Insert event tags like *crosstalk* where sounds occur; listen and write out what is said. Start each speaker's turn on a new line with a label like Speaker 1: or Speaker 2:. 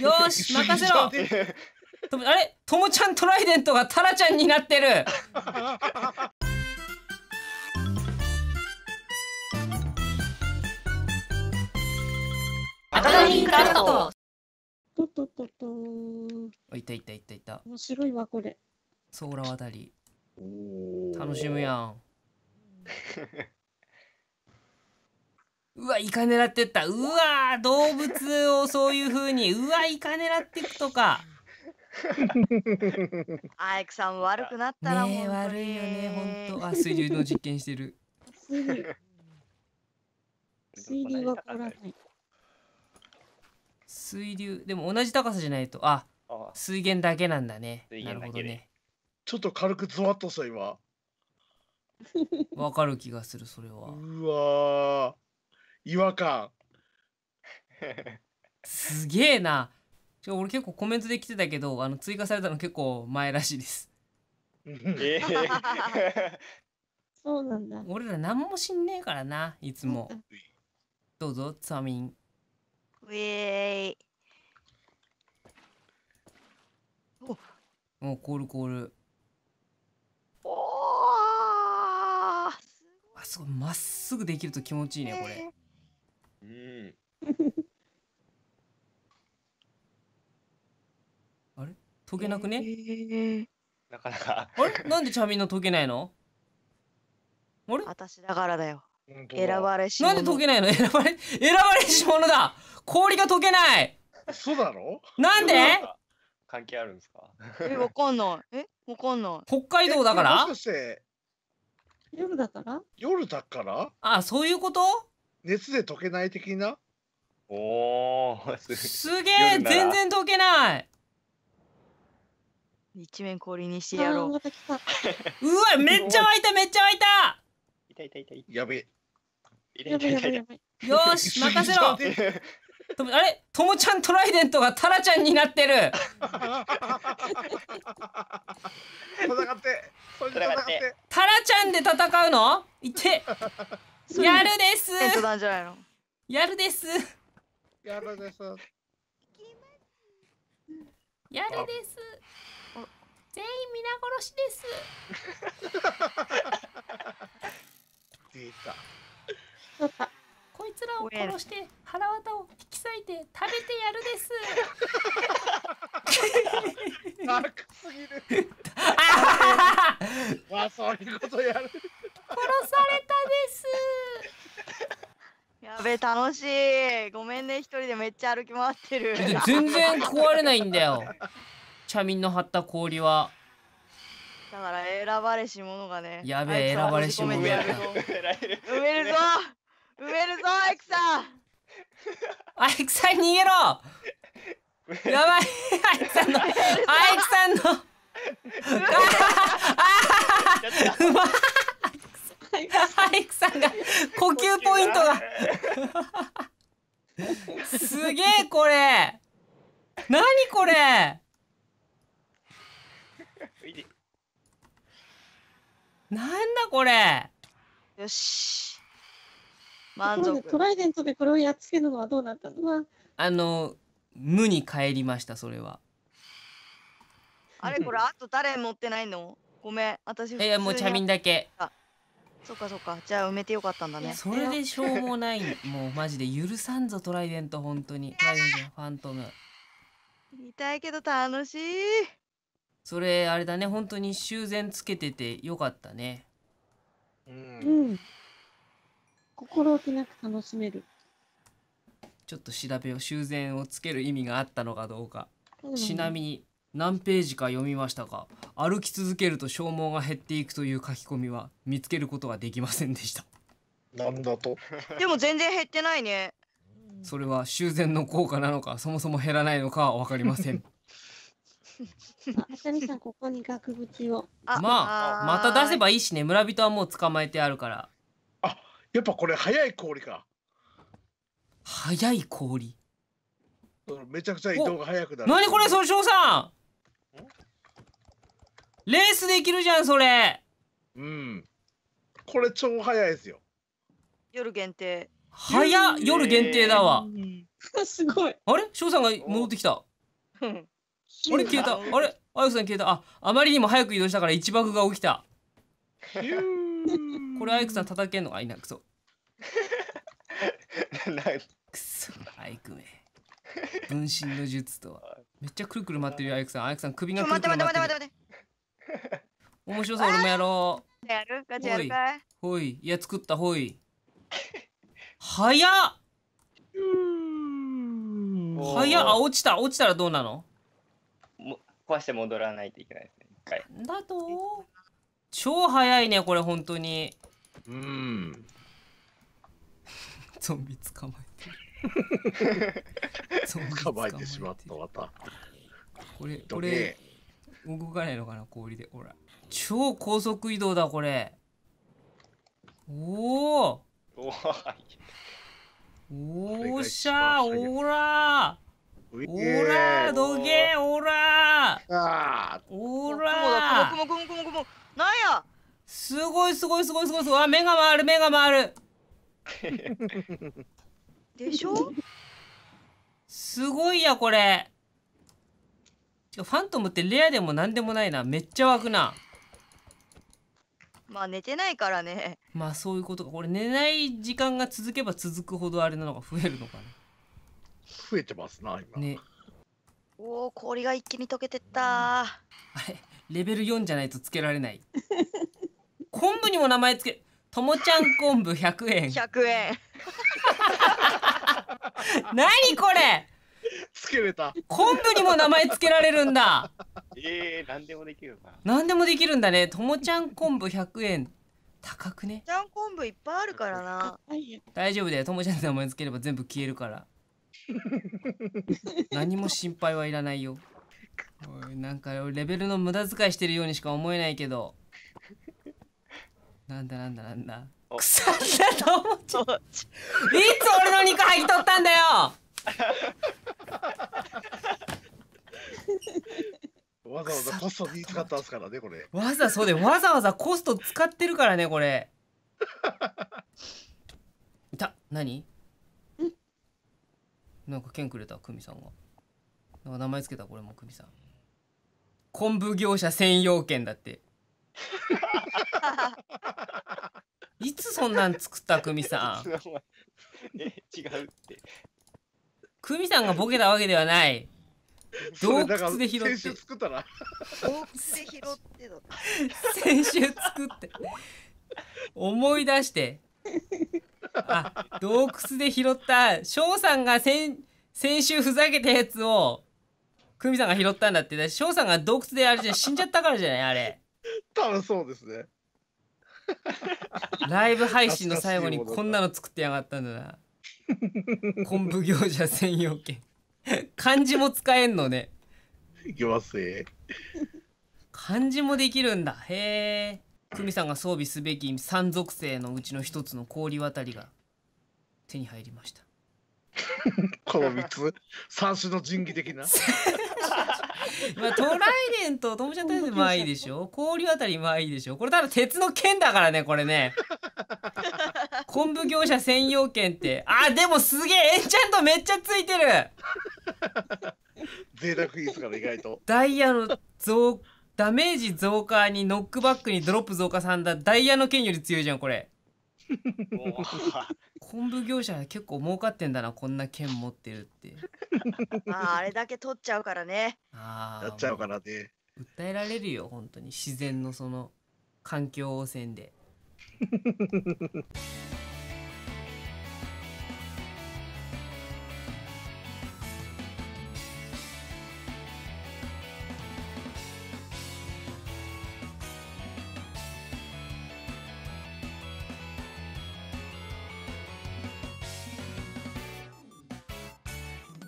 Speaker 1: よし任せろあれともちゃんトライデントがタラちゃんになってるアカデミークラフトいたいたいたいた面白いわこれソーラ渡り楽しむやんうわ、イカ狙ってった。うわ、動物をそういうふうに、うわ、イカ狙っていくとか。*laughs* アイクさん悪くなったらね悪いよね、本当。あ、水流の実験してる。水流は来らない。水流、でも同じ高さじゃないと、あ、水源だけなんだね。なるほどね。ちょっと軽くゾワッとした今。わかる気がするそれは。うわ違和感すげえな俺結構コメントで来てたけどあの追加されたの結構前らしいですえー、そうなんだ俺ら何もしんねえからないつもどうぞツアミンウェイおおコールコールおあすごいまっすぐできると気持ちいいねこれ。うん。あれ溶けなくね、えー、なかなかあれなんでチャミの溶けないのあれ私だからだよ。選ばれしなんで溶けないの選ばれ、選ばれし者だ氷が溶けないそうなのなんで関係あるんですかえ、わかんない。え、わかんない。北海道だから夜だから夜だからあ、そういうこと熱で溶けない的なおーすげえ全然溶けない一面氷にしてやろう。うわ、めっちゃ湧いた、めっちゃ湧いた。いたいたいた。やべ。えよし、*laughs* 任せろ。*laughs* あれ、ともちゃんトライデントがタラちゃんになってる。*laughs* 戦って。戦って。タラちゃんで戦うの？いて。やるですエントじゃないのやるですやるですやるです全員皆殺しです出たこいつらを殺して腹渡を引き裂いて食べてやるですすぎる。*laughs* まあそういうことやる。殺されべ楽しいごめんね一人でめっちゃ歩き回ってる *laughs* 全然壊れないんだよ茶民の張った氷はだから選ばれし者がねやべえ選ばれし者が埋めるぞ埋めるぞアイクさんアイクさん逃げろやばいアイクさんの *laughs* アイクさんの *laughs* うまっハイクさんが呼吸ポイントがすげえこれ何これなんだこれよし満足トライデントでこれをやっつけるのはどうなったの、あ、あの無に帰りましたそれはあれこれあと誰持ってないのごめん私いやもうチャミンだけあそっかそっかじゃあ埋めてよかったんだねそれでしょうもない *laughs* もうマジで許さんぞトライデント本当にトライデントファントム見たいけど楽しいそれあれだね本当に修繕つけててよかったねうん、うん、心置きなく楽しめるちょっと調べを修繕をつける意味があったのかどうか、うん、ちなみに何ページか読みましたか歩き続けると消耗が減っていくという書き込みは見つけることはできませんでしたなんだと *laughs* でも全然減ってないねそれは修繕の効果なのかそもそも減らないのかは分かりません *laughs* あさみさんここに額縁をまあまた出せばいいしね村人はもう捕まえてあるからあやっぱこれ早い氷か早い氷めちゃくちゃ移動が速くなる何これ村長さんレースできるじゃんそれうんこれ超早いですよ夜限定早っ夜限定だわ、*laughs* すごいあれ翔さんが戻ってきたあれ消えたあれあゆさん消えたああまりにも早く移動したから一爆が起きたこれあやクさん叩けんのかいなくそくそアイクめ分身の術とはめっちゃくるくる待ってるよアイさんあやクさん首がくるくる待ってる待って待って待って面白そう、俺もやろう。やるか、チやるかい。ほい、いや、作った、ほい。早っ早っ、あ、落ちた、落ちたらどうなのも壊して戻らないといけないですね、一回。だと超早いね、これ、本当に。うん。*laughs* ゾンビ捕まえてる。捕まえてしまったまたこれこれ動かないのかな氷でほら超高速移動だこれおおおっしゃおらおらどげおらおらなんやすごいすごいすごいすごいすごいあ目が回る目が回るでしょすごいやこれファントムってレアでも何でもないなめっちゃ湧くなまあ寝てないからねまあそういうことかこれ寝ない時間が続けば続くほどあれなのが増えるのかな増えてますな今ねおお氷が一気に溶けてったあれレベル4じゃないとつけられない昆布にも名前つけともちゃん昆布100円100円 *laughs* 何これけれた昆布にも名前つけられるんだええー、何でもできるな何でもできるんだねともちゃん昆布100円高くねちゃん昆布いっぱいあるからな大丈夫だよともちゃんの名前つければ全部消えるから *laughs* 何も心配はいらないよおいなんかレベルの無駄遣いしてるようにしか思えないけどなんだなんだなんだ腐ったともちゃんいつ俺の肉剥ぎ取ったんだよわざわざコスト使ったんですからねこれわざそうでわざわざコスト使ってるからねこれいた *laughs* 何なんか剣くれた久美さんがなんか名前つけたこれも久美さん昆布業者専用券だって *laughs* いつそんなん作った久美さん *laughs* え違うって久美さんがボケたわけではない洞窟で拾って先週作った洞窟で拾って先週作って思い出してあ洞窟で拾った翔さんが先先週ふざけたやつを久美さんが拾ったんだって翔さんが洞窟であれじゃ死んじゃったからじゃないあれ多分そうですねライブ配信の最後にこんなの作ってやがったんだな。昆布餃者専用券 *laughs* 漢字も使えんのね。いきますね。漢字もできるんだ。へえ。久美さんが装備すべき三属性のうちの一つの氷渡りが手に入りました。*laughs* この3つ三種の神器的な *laughs* まあ、トライデンとトムちゃん大戦まあいいでしょ氷渡りまあいいでしょこれただ鉄の剣だからねこれね昆布業者専用剣ってあでもすげえエンチャントめっちゃついてる贅沢いいですから、ね、意外と。ダイヤの増、ダメージ増加にノックバックにドロップ増加さんだ。ダイヤの剣より強いじゃん、これ。昆布業者結構儲かってんだなこんな剣持ってるってまああれだけ取っちゃうからねああやっちゃうからね訴えられるよ本当に自然のその環境汚染で